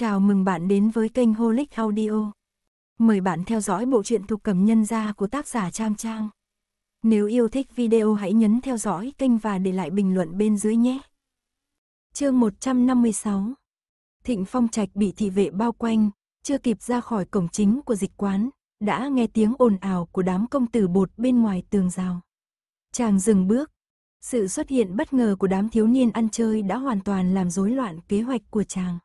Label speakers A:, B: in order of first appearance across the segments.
A: Chào mừng bạn đến với kênh Holic Audio. Mời bạn theo dõi bộ truyện thuộc cầm nhân gia của tác giả Trang Trang. Nếu yêu thích video hãy nhấn theo dõi kênh và để lại bình luận bên dưới nhé. Chương 156 Thịnh Phong Trạch bị thị vệ bao quanh, chưa kịp ra khỏi cổng chính của dịch quán, đã nghe tiếng ồn ào của đám công tử bột bên ngoài tường rào. Chàng dừng bước. Sự xuất hiện bất ngờ của đám thiếu niên ăn chơi đã hoàn toàn làm rối loạn kế hoạch của chàng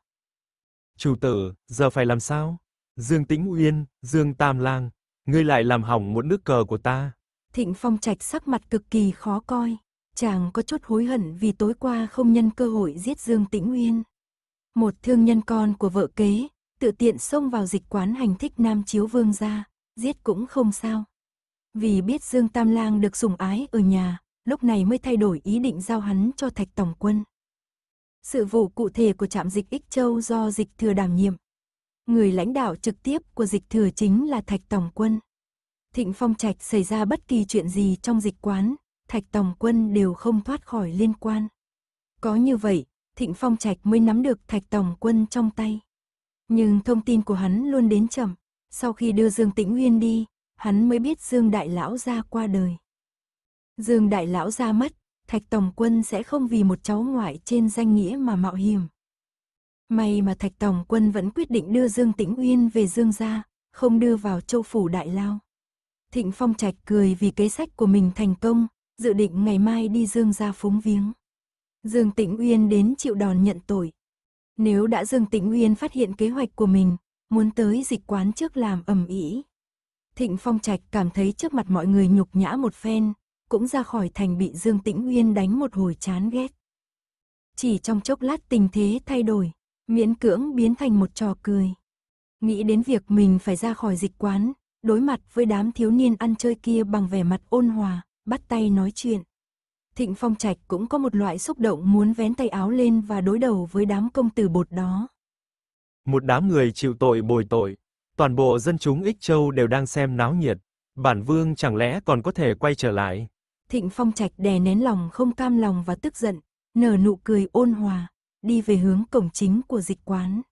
B: chủ tử, giờ phải làm sao? Dương Tĩnh Uyên, Dương Tam Lang, ngươi lại làm hỏng một nước cờ của ta.
A: Thịnh Phong Trạch sắc mặt cực kỳ khó coi, chàng có chút hối hận vì tối qua không nhân cơ hội giết Dương Tĩnh Uyên. Một thương nhân con của vợ kế, tự tiện xông vào dịch quán hành thích Nam Chiếu Vương gia, giết cũng không sao. Vì biết Dương Tam Lang được sủng ái ở nhà, lúc này mới thay đổi ý định giao hắn cho Thạch Tổng Quân sự vụ cụ thể của trạm dịch Ích Châu do dịch thừa đảm nhiệm. Người lãnh đạo trực tiếp của dịch thừa chính là Thạch Tổng Quân. Thịnh Phong Trạch xảy ra bất kỳ chuyện gì trong dịch quán, Thạch Tổng Quân đều không thoát khỏi liên quan. Có như vậy, Thịnh Phong Trạch mới nắm được Thạch Tổng Quân trong tay. Nhưng thông tin của hắn luôn đến chậm, sau khi đưa Dương Tĩnh Nguyên đi, hắn mới biết Dương Đại Lão gia qua đời. Dương Đại Lão gia mất, Thạch Tổng Quân sẽ không vì một cháu ngoại trên danh nghĩa mà mạo hiểm. May mà Thạch Tổng Quân vẫn quyết định đưa Dương Tĩnh Uyên về Dương gia, không đưa vào châu phủ đại lao. Thịnh Phong Trạch cười vì kế sách của mình thành công, dự định ngày mai đi Dương gia phúng viếng. Dương Tĩnh Uyên đến chịu đòn nhận tội. Nếu đã Dương Tĩnh Uyên phát hiện kế hoạch của mình, muốn tới dịch quán trước làm ẩm ĩ. Thịnh Phong Trạch cảm thấy trước mặt mọi người nhục nhã một phen, cũng ra khỏi thành bị Dương Tĩnh Uyên đánh một hồi chán ghét. Chỉ trong chốc lát tình thế thay đổi, miễn cưỡng biến thành một trò cười. Nghĩ đến việc mình phải ra khỏi dịch quán, đối mặt với đám thiếu niên ăn chơi kia bằng vẻ mặt ôn hòa, bắt tay nói chuyện. Thịnh Phong Trạch cũng có một loại xúc động muốn vén tay áo lên và đối đầu với đám công tử bột đó.
B: Một đám người chịu tội bồi tội, toàn bộ dân chúng Ích Châu đều đang xem náo nhiệt, bản vương chẳng lẽ còn có thể quay trở lại.
A: Thịnh Phong Trạch đè nén lòng không cam lòng và tức giận, nở nụ cười ôn hòa, đi về hướng cổng chính của dịch quán.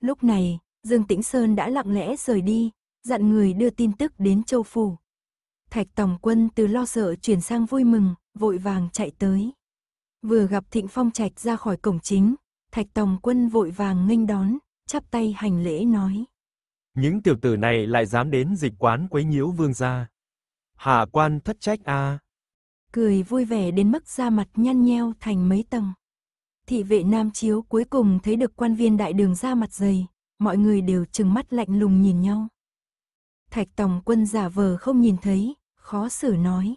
A: Lúc này, Dương Tĩnh Sơn đã lặng lẽ rời đi, dặn người đưa tin tức đến Châu Phủ. Thạch Tòng Quân từ lo sợ chuyển sang vui mừng, vội vàng chạy tới. Vừa gặp Thịnh Phong Trạch ra khỏi cổng chính, Thạch Tòng Quân vội vàng nghênh đón, chắp tay hành lễ nói.
B: Những tiểu tử này lại dám đến dịch quán quấy nhiễu vương gia. Hạ quan thất trách a.
A: Cười vui vẻ đến mức da mặt nhăn nheo thành mấy tầng. Thị vệ Nam Chiếu cuối cùng thấy được quan viên đại đường ra mặt dày, mọi người đều trừng mắt lạnh lùng nhìn nhau. Thạch Tòng quân giả vờ không nhìn thấy, khó xử nói.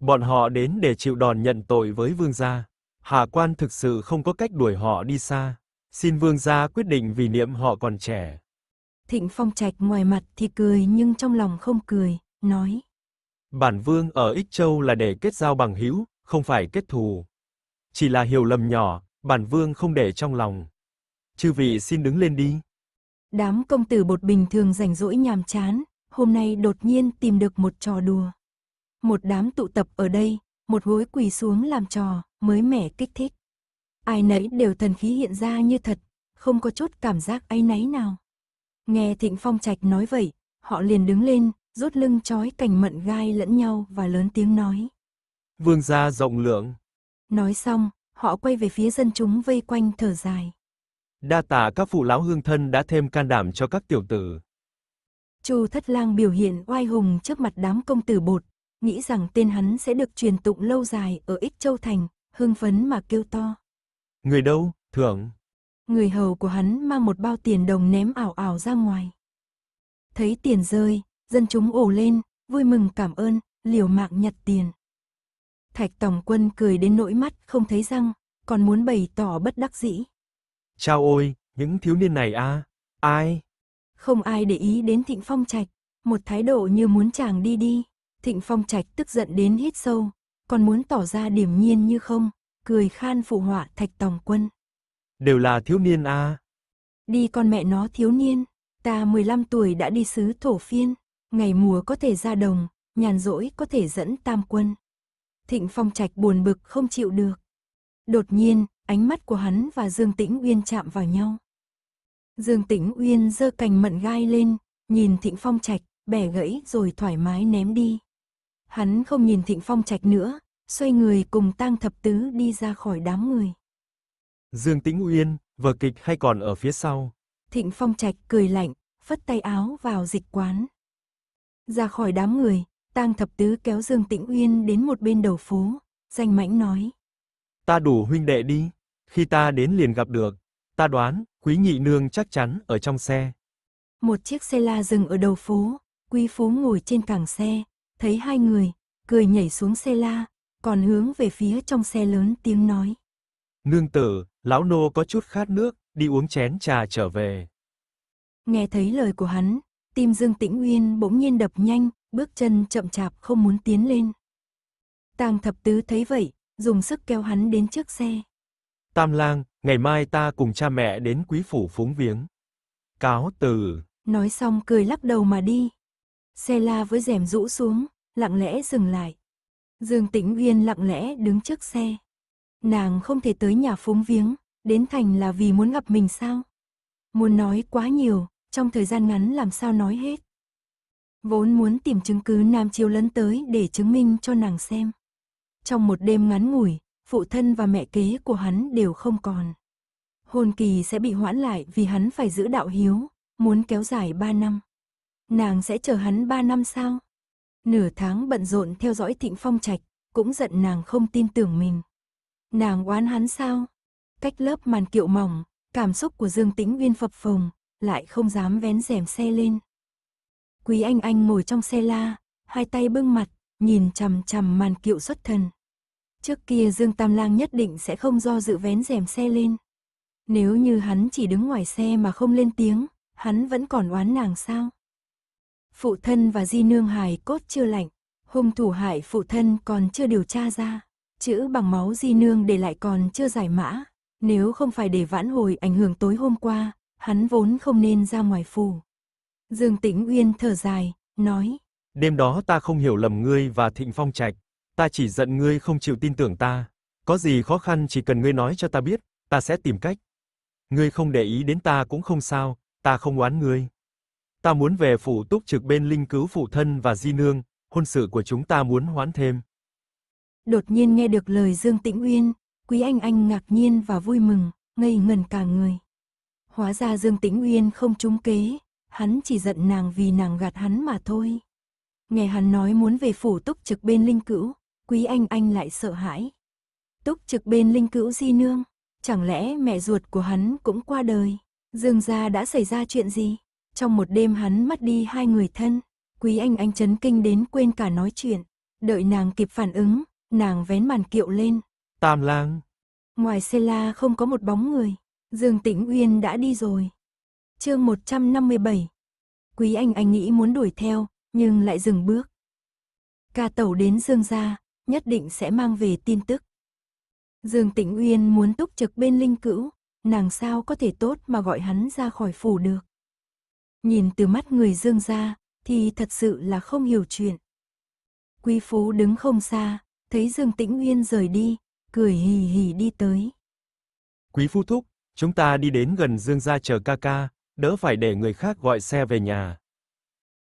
B: Bọn họ đến để chịu đòn nhận tội với vương gia. Hà quan thực sự không có cách đuổi họ đi xa. Xin vương gia quyết định vì niệm họ còn trẻ.
A: Thịnh Phong Trạch ngoài mặt thì cười nhưng trong lòng không cười, nói.
B: Bản vương ở Ích Châu là để kết giao bằng hữu, không phải kết thù. Chỉ là hiểu lầm nhỏ, bản vương không để trong lòng. Chư vị xin đứng lên đi.
A: Đám công tử bột bình thường rảnh rỗi nhàm chán, hôm nay đột nhiên tìm được một trò đùa. Một đám tụ tập ở đây, một hối quỳ xuống làm trò, mới mẻ kích thích. Ai nấy đều thần khí hiện ra như thật, không có chút cảm giác ấy náy nào. Nghe Thịnh Phong Trạch nói vậy, họ liền đứng lên, rút lưng chói cành mận gai lẫn nhau và lớn tiếng nói.
B: Vương gia rộng lượng.
A: Nói xong, họ quay về phía dân chúng vây quanh thở dài.
B: Đa tạ các phụ lão hương thân đã thêm can đảm cho các tiểu tử.
A: Chu Thất Lang biểu hiện oai hùng trước mặt đám công tử bột, nghĩ rằng tên hắn sẽ được truyền tụng lâu dài ở Ích Châu Thành, hưng phấn mà kêu to.
B: Người đâu, thưởng.
A: Người hầu của hắn mang một bao tiền đồng ném ảo ảo ra ngoài. Thấy tiền rơi, dân chúng ổ lên, vui mừng cảm ơn, liều mạng nhặt tiền. Thạch Tổng Quân cười đến nỗi mắt không thấy răng, còn muốn bày tỏ bất đắc dĩ.
B: chào ôi, những thiếu niên này a, à, ai?
A: Không ai để ý đến Thịnh Phong Trạch, một thái độ như muốn chàng đi đi. Thịnh Phong Trạch tức giận đến hít sâu, còn muốn tỏ ra điểm nhiên như không, cười khan phụ họa Thạch Tổng Quân.
B: Đều là thiếu niên a. À.
A: Đi con mẹ nó thiếu niên, ta 15 tuổi đã đi xứ thổ phiên. Ngày mùa có thể ra đồng, nhàn rỗi có thể dẫn tam quân. Thịnh Phong Trạch buồn bực không chịu được. Đột nhiên, ánh mắt của hắn và Dương Tĩnh Uyên chạm vào nhau. Dương Tĩnh Uyên giơ cành mận gai lên, nhìn Thịnh Phong Trạch, bẻ gãy rồi thoải mái ném đi. Hắn không nhìn Thịnh Phong Trạch nữa, xoay người cùng Tang Thập Tứ đi ra khỏi đám người.
B: Dương Tĩnh Uyên, vở kịch hay còn ở phía sau?
A: Thịnh Phong Trạch cười lạnh, phất tay áo vào dịch quán. Ra khỏi đám người, tang thập tứ kéo Dương Tĩnh Uyên đến một bên đầu phố, danh mãnh nói.
B: Ta đủ huynh đệ đi, khi ta đến liền gặp được, ta đoán, quý nhị nương chắc chắn ở trong xe.
A: Một chiếc xe la dừng ở đầu phố, quý phú ngồi trên càng xe, thấy hai người, cười nhảy xuống xe la, còn hướng về phía trong xe lớn tiếng nói.
B: Nương tử, lão nô có chút khát nước, đi uống chén trà trở
A: về. Nghe thấy lời của hắn, Tim Dương Tĩnh Uyên bỗng nhiên đập nhanh, bước chân chậm chạp không muốn tiến lên. Tàng thập tứ thấy vậy, dùng sức kéo hắn đến trước xe.
B: Tam lang, ngày mai ta cùng cha mẹ đến quý phủ phúng viếng. Cáo từ.
A: Nói xong cười lắc đầu mà đi. Xe la với rèm rũ xuống, lặng lẽ dừng lại. Dương Tĩnh Uyên lặng lẽ đứng trước xe. Nàng không thể tới nhà phúng viếng, đến thành là vì muốn gặp mình sao? Muốn nói quá nhiều, trong thời gian ngắn làm sao nói hết. Vốn muốn tìm chứng cứ Nam Chiếu lấn tới để chứng minh cho nàng xem. Trong một đêm ngắn ngủi, phụ thân và mẹ kế của hắn đều không còn. Hôn kỳ sẽ bị hoãn lại vì hắn phải giữ đạo hiếu, muốn kéo dài ba năm. Nàng sẽ chờ hắn ba năm sao? Nửa tháng bận rộn theo dõi thịnh phong trạch, cũng giận nàng không tin tưởng mình. Nàng oán hắn sao? Cách lớp màn kiệu mỏng, cảm xúc của Dương Tĩnh Uyên phập phồng, lại không dám vén rèm xe lên. Quý Anh Anh ngồi trong xe la, hai tay bưng mặt, nhìn chằm chằm màn kiệu xuất thần. Trước kia Dương Tam Lang nhất định sẽ không do dự vén rèm xe lên. Nếu như hắn chỉ đứng ngoài xe mà không lên tiếng, hắn vẫn còn oán nàng sao? Phụ thân và di nương hài cốt chưa lạnh, hung thủ hại phụ thân còn chưa điều tra ra, chữ bằng máu di nương để lại còn chưa giải mã. Nếu không phải để vãn hồi ảnh hưởng tối hôm qua, hắn vốn không nên ra ngoài phủ. Dương Tĩnh Uyên thở dài, nói.
B: Đêm đó ta không hiểu lầm ngươi và Thịnh Phong Trạch, ta chỉ giận ngươi không chịu tin tưởng ta. Có gì khó khăn chỉ cần ngươi nói cho ta biết, ta sẽ tìm cách. Ngươi không để ý đến ta cũng không sao, ta không oán ngươi. Ta muốn về phủ túc trực bên linh cứu phụ thân và di nương, hôn sự của chúng ta muốn hoãn thêm.
A: Đột nhiên nghe được lời Dương Tĩnh Uyên, Quý Anh Anh ngạc nhiên và vui mừng, ngây ngẩn cả người. Hóa ra Dương Tĩnh Uyên không trúng kế, hắn chỉ giận nàng vì nàng gạt hắn mà thôi. Nghe hắn nói muốn về phủ túc trực bên linh cữu, quý anh anh lại sợ hãi. Túc trực bên linh cữu di nương, chẳng lẽ mẹ ruột của hắn cũng qua đời, dương gia đã xảy ra chuyện gì? Trong một đêm hắn mất đi hai người thân, quý anh anh chấn kinh đến quên cả nói chuyện, đợi nàng kịp phản ứng, nàng vén màn kiệu lên. Tam lang. Ngoài xe la không có một bóng người, Dương Tĩnh Uyên đã đi rồi. Chương 157. Quý Anh Anh nghĩ muốn đuổi theo, nhưng lại dừng bước. Ca tẩu đến Dương gia, nhất định sẽ mang về tin tức. Dương Tĩnh Uyên muốn túc trực bên Linh Cửu, nàng sao có thể tốt mà gọi hắn ra khỏi phủ được. Nhìn từ mắt người Dương gia, thì thật sự là không hiểu chuyện. Quý Phú đứng không xa, thấy Dương Tĩnh Uyên rời đi, cười hì hì đi tới.
B: Quý Phu Thúc, Chúng ta đi đến gần Dương gia chờ ca ca, đỡ phải để người khác gọi xe về nhà.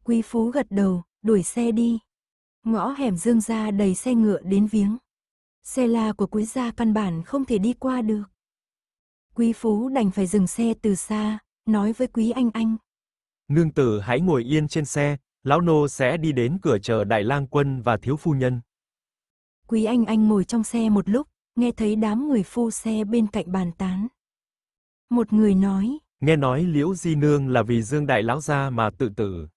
A: Quý Phú gật đầu, đuổi xe đi. Ngõ hẻm Dương gia đầy xe ngựa đến viếng. Xe la của quý gia căn bản không thể đi qua được. Quý Phú đành phải dừng xe từ xa, nói với Quý Anh Anh.
B: Nương tử hãy ngồi yên trên xe, lão nô sẽ đi đến cửa chờ đại lang quân và thiếu phu nhân.
A: Quý Anh Anh ngồi trong xe một lúc, nghe thấy đám người phu xe bên cạnh bàn tán. Một người nói,
B: nghe nói Liễu Di Nương là vì Dương Đại Lão Gia mà tự tử.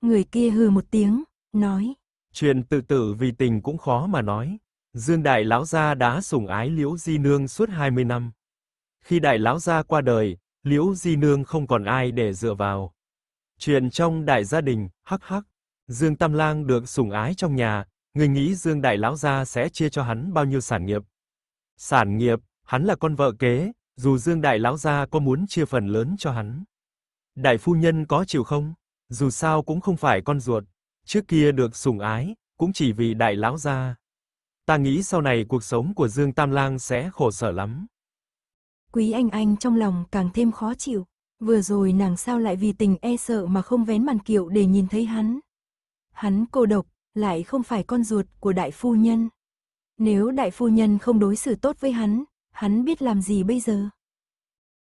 A: Người kia hừ một tiếng, nói,
B: chuyện tự tử vì tình cũng khó mà nói. Dương Đại Lão Gia đã sủng ái Liễu Di Nương suốt 20 năm. Khi Đại Lão Gia qua đời, Liễu Di Nương không còn ai để dựa vào. Chuyện trong đại gia đình, hắc hắc, Dương Tam Lang được sủng ái trong nhà, người nghĩ Dương Đại Lão Gia sẽ chia cho hắn bao nhiêu sản nghiệp. Sản nghiệp, hắn là con vợ kế, dù Dương đại lão gia có muốn chia phần lớn cho hắn, đại phu nhân có chịu không? Dù sao cũng không phải con ruột, trước kia được sủng ái cũng chỉ vì đại lão gia. Ta nghĩ sau này cuộc sống của Dương Tam Lang sẽ khổ sở lắm.
A: Quý Anh Anh trong lòng càng thêm khó chịu, vừa rồi nàng sao lại vì tình e sợ mà không vén màn kiệu để nhìn thấy hắn. Hắn cô độc, lại không phải con ruột của đại phu nhân. Nếu đại phu nhân không đối xử tốt với hắn, hắn biết làm gì bây giờ?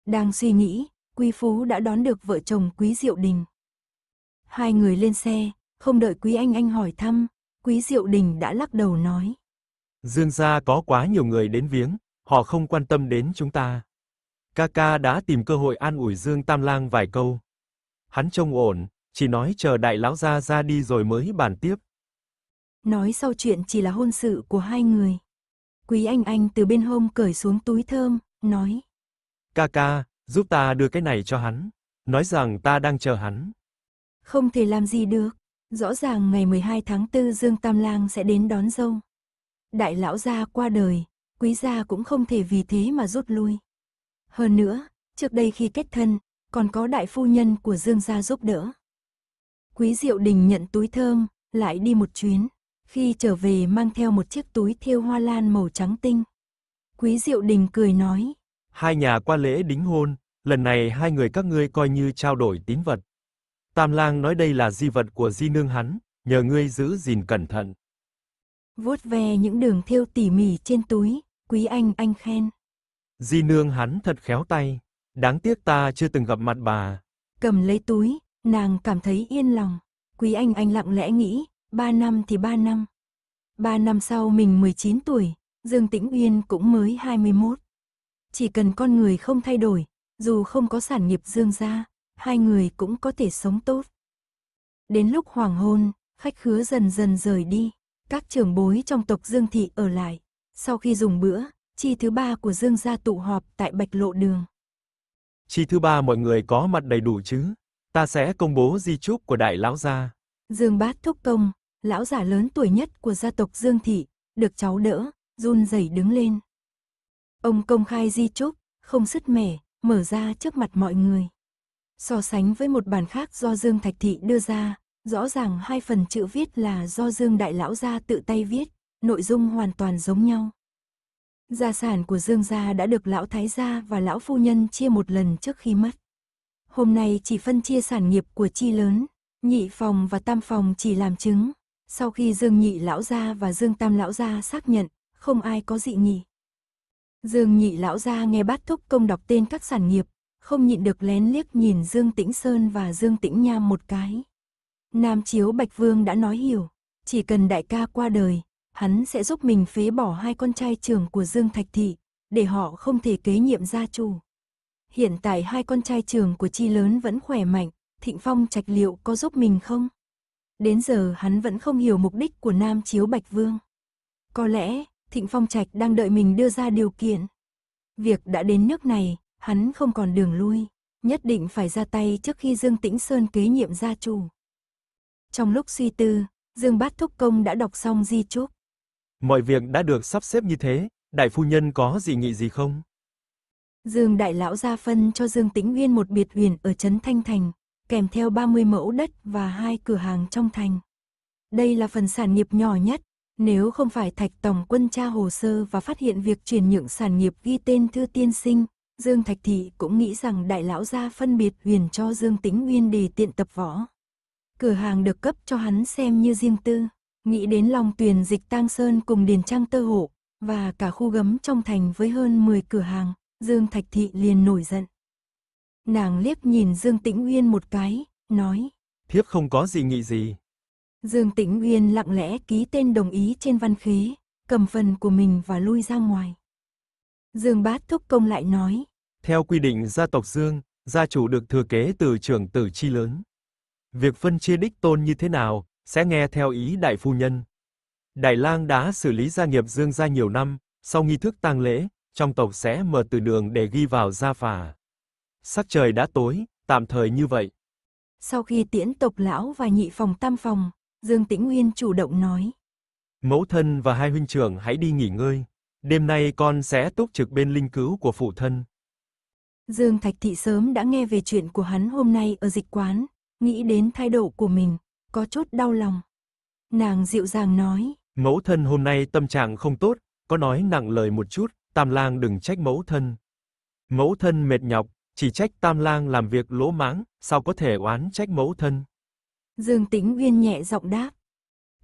A: Đang suy nghĩ, Quý Phú đã đón được vợ chồng Quý Diệu Đình. Hai người lên xe, không đợi Quý Anh Anh hỏi thăm, Quý Diệu Đình đã lắc đầu nói.
B: Dương gia có quá nhiều người đến viếng, họ không quan tâm đến chúng ta. Ca ca đã tìm cơ hội an ủi Dương Tam Lang vài câu. Hắn trông ổn, chỉ nói chờ đại lão gia ra đi rồi mới bàn tiếp.
A: Nói sau chuyện chỉ là hôn sự của hai người. Quý Anh Anh từ bên hôm cởi xuống túi thơm, nói.
B: Ca ca, giúp ta đưa cái này cho hắn. Nói rằng ta đang chờ hắn.
A: Không thể làm gì được. Rõ ràng ngày 12 tháng 4 Dương Tam Lang sẽ đến đón dâu. Đại lão gia qua đời, quý gia cũng không thể vì thế mà rút lui. Hơn nữa, trước đây khi kết thân, còn có đại phu nhân của Dương gia giúp đỡ. Quý Diệu Đình nhận túi thơm, lại đi một chuyến. Khi trở về mang theo một chiếc túi thiêu hoa lan màu trắng tinh. Quý Diệu Đình cười nói.
B: Hai nhà qua lễ đính hôn, lần này hai người các ngươi coi như trao đổi tín vật. Tam lang nói đây là di vật của di nương hắn, nhờ ngươi giữ gìn cẩn thận.
A: Vuốt ve những đường thêu tỉ mỉ trên túi, quý anh anh khen.
B: Di nương hắn thật khéo tay, đáng tiếc ta chưa từng gặp mặt bà.
A: Cầm lấy túi, nàng cảm thấy yên lòng. Quý anh anh lặng lẽ nghĩ, ba năm thì ba năm. ba năm sau mình 19 tuổi, Dương Tĩnh Uyên cũng mới 21. Chỉ cần con người không thay đổi, dù không có sản nghiệp Dương gia, hai người cũng có thể sống tốt. Đến lúc hoàng hôn, khách khứa dần dần rời đi, các trưởng bối trong tộc Dương thị ở lại. Sau khi dùng bữa, chi thứ ba của Dương gia tụ họp tại Bạch Lộ Đường.
B: Chi thứ ba mọi người có mặt đầy đủ chứ? Ta sẽ công bố di chúc của đại lão gia.
A: Dương Bát thúc công, lão giả lớn tuổi nhất của gia tộc Dương Thị, được cháu đỡ, run rẩy đứng lên. Ông công khai di chúc, không sứt mẻ, mở ra trước mặt mọi người. So sánh với một bản khác do Dương Thạch Thị đưa ra, rõ ràng hai phần chữ viết là do Dương Đại Lão Gia tự tay viết, nội dung hoàn toàn giống nhau. Gia sản của Dương Gia đã được Lão Thái Gia và Lão Phu Nhân chia một lần trước khi mất. Hôm nay chỉ phân chia sản nghiệp của chi lớn, nhị phòng và tam phòng chỉ làm chứng, sau khi Dương Nhị Lão Gia và Dương Tam Lão Gia xác nhận, không ai có dị nghị. Dương Nhị Lão Gia nghe bát thúc công đọc tên các sản nghiệp, không nhịn được lén liếc nhìn Dương Tĩnh Sơn và Dương Tĩnh Nham một cái. Nam Chiếu Bạch Vương đã nói hiểu, chỉ cần đại ca qua đời, hắn sẽ giúp mình phế bỏ hai con trai trưởng của Dương Thạch Thị, để họ không thể kế nhiệm gia chủ. Hiện tại hai con trai trưởng của chi lớn vẫn khỏe mạnh, Thịnh Phong Trạch liệu có giúp mình không? Đến giờ hắn vẫn không hiểu mục đích của Nam Chiếu Bạch Vương. Có lẽ, Thịnh Phong Trạch đang đợi mình đưa ra điều kiện. Việc đã đến nước này, hắn không còn đường lui, nhất định phải ra tay trước khi Dương Tĩnh Sơn kế nhiệm gia chủ. Trong lúc suy tư, Dương Bát Thúc Công đã đọc xong di chúc.
B: Mọi việc đã được sắp xếp như thế, đại phu nhân có dị nghị gì không?
A: Dương Đại Lão ra phân cho Dương Tĩnh nguyên một biệt huyền ở Trấn Thanh Thành, kèm theo 30 mẫu đất và hai cửa hàng trong thành. Đây là phần sản nghiệp nhỏ nhất, nếu không phải Thạch Tổng quân tra hồ sơ và phát hiện việc chuyển nhượng sản nghiệp ghi tên Thư Tiên Sinh, Dương Thạch Thị cũng nghĩ rằng đại lão gia phân biệt huyền cho Dương Tĩnh Nguyên để tiện tập võ. Cửa hàng được cấp cho hắn xem như riêng tư, nghĩ đến lòng tuyền dịch Tang Sơn cùng Điền Trang Tơ Hộ, và cả khu gấm trong thành với hơn 10 cửa hàng, Dương Thạch Thị liền nổi giận. Nàng liếc nhìn Dương Tĩnh Uyên một cái, nói.
B: Thiếp không có gì nghị gì.
A: Dương Tĩnh Uyên lặng lẽ ký tên đồng ý trên văn khế, cầm phần của mình và lui ra ngoài. Dương Bát Thúc Công lại nói.
B: Theo quy định gia tộc Dương, gia chủ được thừa kế từ trưởng tử chi lớn. Việc phân chia đích tôn như thế nào, sẽ nghe theo ý đại phu nhân. Đại lang đã xử lý gia nghiệp Dương gia nhiều năm, sau nghi thức tang lễ, trong tộc sẽ mở từ đường để ghi vào gia phả. Sắc trời đã tối, tạm thời như vậy.
A: Sau khi tiễn tộc lão và nhị phòng tam phòng, Dương Tĩnh Nguyên chủ động nói.
B: Mẫu thân và hai huynh trưởng hãy đi nghỉ ngơi. Đêm nay con sẽ túc trực bên linh cứu của phụ thân.
A: Dương Thạch Thị sớm đã nghe về chuyện của hắn hôm nay ở dịch quán, nghĩ đến thái độ của mình, có chút đau lòng. Nàng dịu dàng nói.
B: Mẫu thân hôm nay tâm trạng không tốt, có nói nặng lời một chút, tam lang đừng trách mẫu thân. Mẫu thân mệt nhọc, chỉ trách Tam Lang làm việc lỗ mãng, sao có thể oán trách mẫu thân.
A: Dương Tĩnh Uyên nhẹ giọng đáp.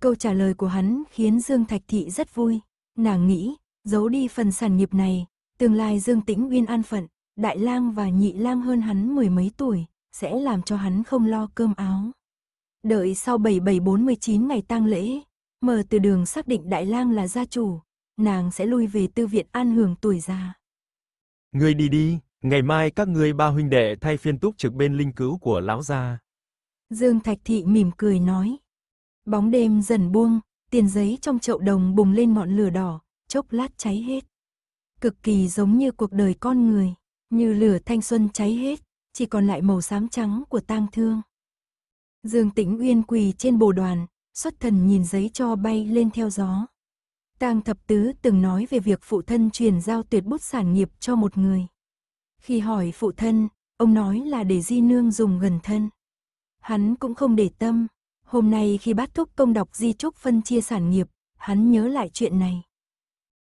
A: Câu trả lời của hắn khiến Dương Thạch Thị rất vui. Nàng nghĩ, giấu đi phần sản nghiệp này, tương lai Dương Tĩnh Uyên an phận, Đại Lang và Nhị Lang hơn hắn mười mấy tuổi, sẽ làm cho hắn không lo cơm áo. Đợi sau 7749 ngày tang lễ, mở từ đường xác định Đại Lang là gia chủ, nàng sẽ lui về tư viện an hưởng tuổi già.
B: Ngươi đi đi, Ngày mai các ngươi ba huynh đệ thay phiên túc trực bên linh cứu của lão gia.
A: Dương Thạch Thị mỉm cười nói. Bóng đêm dần buông, tiền giấy trong chậu đồng bùng lên ngọn lửa đỏ, chốc lát cháy hết. Cực kỳ giống như cuộc đời con người, như lửa thanh xuân cháy hết, chỉ còn lại màu xám trắng của tang thương. Dương Tĩnh Uyên quỳ trên bồ đoàn, xuất thần nhìn giấy cho bay lên theo gió. Tang Thập Tứ từng nói về việc phụ thân truyền giao tuyệt bút sản nghiệp cho một người. Khi hỏi phụ thân, ông nói là để di nương dùng gần thân. Hắn cũng không để tâm, hôm nay khi bát thúc công đọc di trúc phân chia sản nghiệp, hắn nhớ lại chuyện này.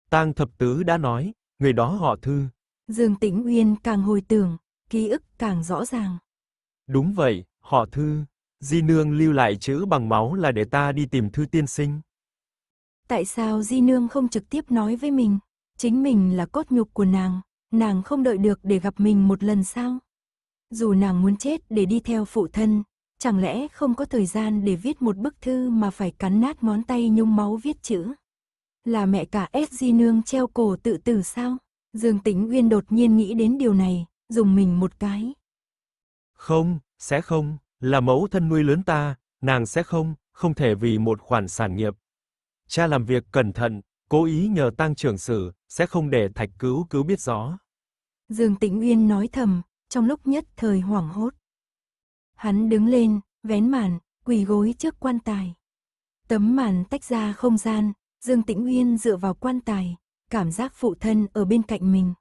B: Tang thập tứ đã nói, người đó họ thư.
A: Dương Tĩnh Uyên càng hồi tưởng, ký ức càng rõ ràng.
B: Đúng vậy, họ thư. Di nương lưu lại chữ bằng máu là để ta đi tìm thư tiên sinh.
A: Tại sao Di nương không trực tiếp nói với mình, chính mình là cốt nhục của nàng, nàng không đợi được để gặp mình một lần sao? Dù nàng muốn chết để đi theo phụ thân, chẳng lẽ không có thời gian để viết một bức thư mà phải cắn nát ngón tay nhung máu viết chữ? Là mẹ cả Di Nương treo cổ tự tử sao? Dương Tĩnh Uyên đột nhiên nghĩ đến điều này, dùng mình một cái.
B: Không, sẽ không, là mẫu thân nuôi lớn ta, nàng sẽ không, không thể vì một khoản sản nghiệp. Cha làm việc cẩn thận, cố ý nhờ tăng trưởng sử, sẽ không để thạch cứu cứu biết rõ.
A: Dương Tĩnh Uyên nói thầm, trong lúc nhất thời hoảng hốt. Hắn đứng lên, vén màn, quỳ gối trước quan tài. Tấm màn tách ra không gian, Dương Tĩnh Uyên dựa vào quan tài, cảm giác phụ thân ở bên cạnh mình.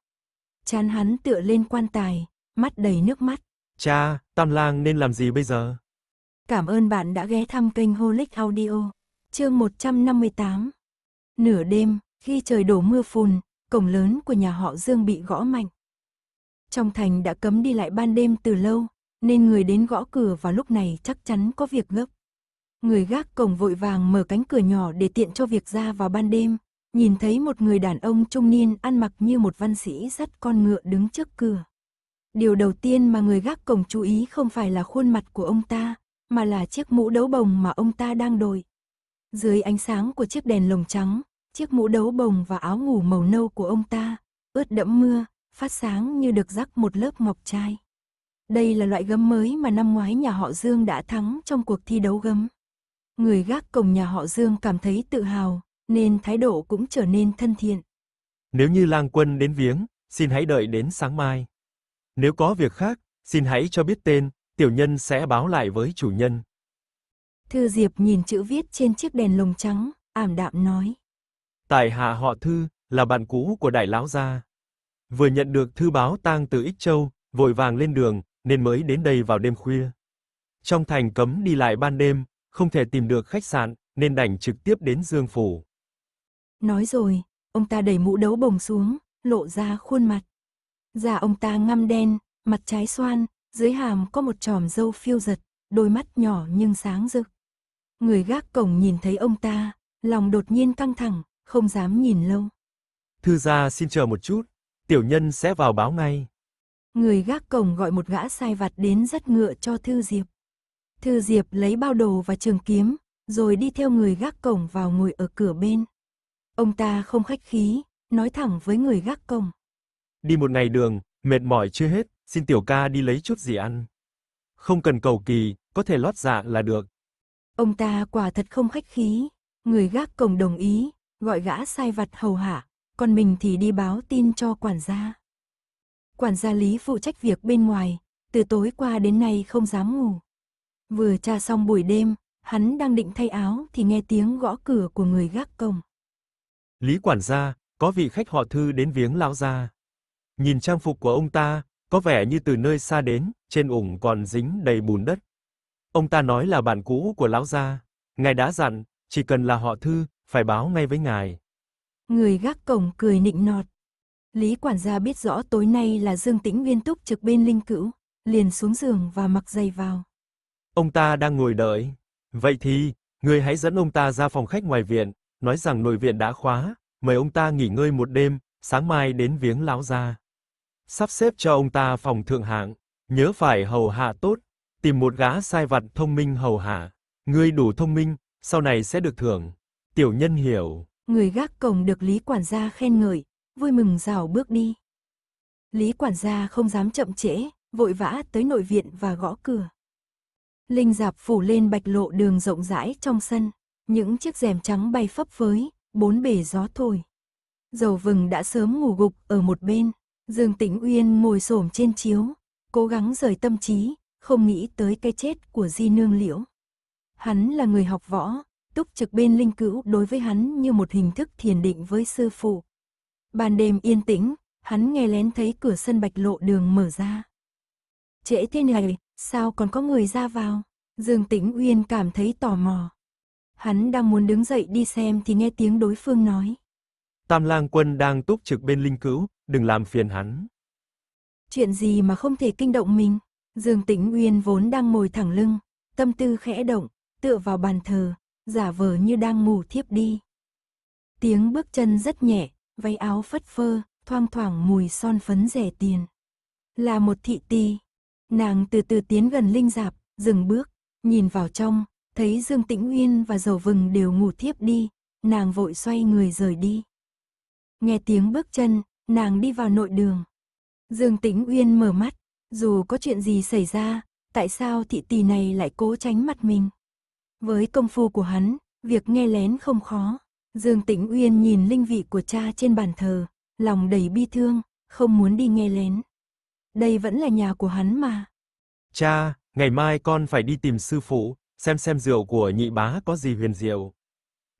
A: Chán hắn tựa lên quan tài, mắt đầy nước mắt.
B: Cha, Tam Lang nên làm gì bây giờ?
A: Cảm ơn bạn đã ghé thăm kênh Holic Audio. Chương 158 Nửa đêm, khi trời đổ mưa phùn, cổng lớn của nhà họ Dương bị gõ mạnh. Trong thành đã cấm đi lại ban đêm từ lâu, nên người đến gõ cửa vào lúc này chắc chắn có việc gấp. Người gác cổng vội vàng mở cánh cửa nhỏ để tiện cho việc ra vào ban đêm, nhìn thấy một người đàn ông trung niên ăn mặc như một văn sĩ dắt con ngựa đứng trước cửa. Điều đầu tiên mà người gác cổng chú ý không phải là khuôn mặt của ông ta, mà là chiếc mũ đấu bồng mà ông ta đang đội. Dưới ánh sáng của chiếc đèn lồng trắng, chiếc mũ đấu bồng và áo ngủ màu nâu của ông ta, ướt đẫm mưa, phát sáng như được rắc một lớp ngọc trai. Đây là loại gấm mới mà năm ngoái nhà họ Dương đã thắng trong cuộc thi đấu gấm. Người gác cổng nhà họ Dương cảm thấy tự hào, nên thái độ cũng trở nên thân thiện.
B: Nếu như lang quân đến viếng, xin hãy đợi đến sáng mai. Nếu có việc khác, xin hãy cho biết tên, tiểu nhân sẽ báo lại với chủ nhân.
A: Thư Diệp nhìn chữ viết trên chiếc đèn lồng trắng, ảm đạm nói.
B: Tài hạ họ Thư, là bạn cũ của đại lão gia. Vừa nhận được thư báo tang từ Ích Châu, vội vàng lên đường, nên mới đến đây vào đêm khuya. Trong thành cấm đi lại ban đêm, không thể tìm được khách sạn, nên đành trực tiếp đến Dương phủ.
A: Nói rồi, ông ta đẩy mũ đấu bồng xuống, lộ ra khuôn mặt. Da dạ ông ta ngăm đen, mặt trái xoan, dưới hàm có một tròm râu phiêu giật, đôi mắt nhỏ nhưng sáng rực. Người gác cổng nhìn thấy ông ta, lòng đột nhiên căng thẳng, không dám nhìn lâu.
B: Thư gia xin chờ một chút, tiểu nhân sẽ vào báo ngay.
A: Người gác cổng gọi một gã sai vặt đến dắt ngựa cho Thư Diệp. Thư Diệp lấy bao đồ và trường kiếm, rồi đi theo người gác cổng vào ngồi ở cửa bên. Ông ta không khách khí, nói thẳng với người gác cổng.
B: Đi một ngày đường, mệt mỏi chưa hết, xin tiểu ca đi lấy chút gì ăn. Không cần cầu kỳ, có thể lót dạ là được,
A: Ông ta quả thật không khách khí, người gác cổng đồng ý, gọi gã sai vặt hầu hạ, còn mình thì đi báo tin cho quản gia. Quản gia Lý phụ trách việc bên ngoài, từ tối qua đến nay không dám ngủ. Vừa tra xong buổi đêm, hắn đang định thay áo thì nghe tiếng gõ cửa của người gác cổng.
B: Lý quản gia, có vị khách họ thư đến viếng lão gia. Nhìn trang phục của ông ta, có vẻ như từ nơi xa đến, trên ủng còn dính đầy bùn đất. Ông ta nói là bạn cũ của lão gia, ngài đã dặn, chỉ cần là họ Thư, phải báo ngay với ngài.
A: Người gác cổng cười nịnh nọt. Lý quản gia biết rõ tối nay là Dương Tĩnh Nguyên túc trực bên Linh Cữu, liền xuống giường và mặc giày vào.
B: Ông ta đang ngồi đợi. Vậy thì, người hãy dẫn ông ta ra phòng khách ngoài viện, nói rằng nội viện đã khóa, mời ông ta nghỉ ngơi một đêm, sáng mai đến viếng lão gia. Sắp xếp cho ông ta phòng thượng hạng, nhớ phải hầu hạ tốt, tìm một gã sai vặt thông minh hầu hạ, ngươi đủ thông minh, sau này sẽ được thưởng. Tiểu nhân hiểu.
A: Người gác cổng được Lý quản gia khen ngợi, vui mừng rào bước đi. Lý quản gia không dám chậm trễ, vội vã tới nội viện và gõ cửa. Linh dạp phủ lên bạch lộ đường rộng rãi trong sân, những chiếc rèm trắng bay phấp phới, bốn bề gió thổi. Dầu vừng đã sớm ngủ gục ở một bên, Dương Tĩnh Uyên ngồi xổm trên chiếu, cố gắng rời tâm trí, không nghĩ tới cái chết của Di Nương Liễu. Hắn là người học võ, túc trực bên linh cữu đối với hắn như một hình thức thiền định với sư phụ. Ban đêm yên tĩnh, hắn nghe lén thấy cửa sân bạch lộ đường mở ra. Trễ thế này, sao còn có người ra vào? Dương Tĩnh Uyên cảm thấy tò mò. Hắn đang muốn đứng dậy đi xem thì nghe tiếng đối phương nói.
B: Tam lang quân đang túc trực bên linh cữu, đừng làm phiền hắn.
A: Chuyện gì mà không thể kinh động mình? Dương Tĩnh Uyên vốn đang ngồi thẳng lưng, tâm tư khẽ động, tựa vào bàn thờ, giả vờ như đang ngủ thiếp đi. Tiếng bước chân rất nhẹ, váy áo phất phơ, thoang thoảng mùi son phấn rẻ tiền. Là một thị ti, nàng từ từ tiến gần linh giạp, dừng bước, nhìn vào trong, thấy Dương Tĩnh Uyên và Dầu Vừng đều ngủ thiếp đi, nàng vội xoay người rời đi. Nghe tiếng bước chân, nàng đi vào nội đường. Dương Tĩnh Uyên mở mắt, dù có chuyện gì xảy ra, tại sao thị tỷ này lại cố tránh mặt mình? Với công phu của hắn, việc nghe lén không khó. Dương Tĩnh Uyên nhìn linh vị của cha trên bàn thờ, lòng đầy bi thương, không muốn đi nghe lén. Đây vẫn là nhà của hắn mà.
B: Cha, ngày mai con phải đi tìm sư phụ, xem xem rượu của nhị bá có gì huyền diệu.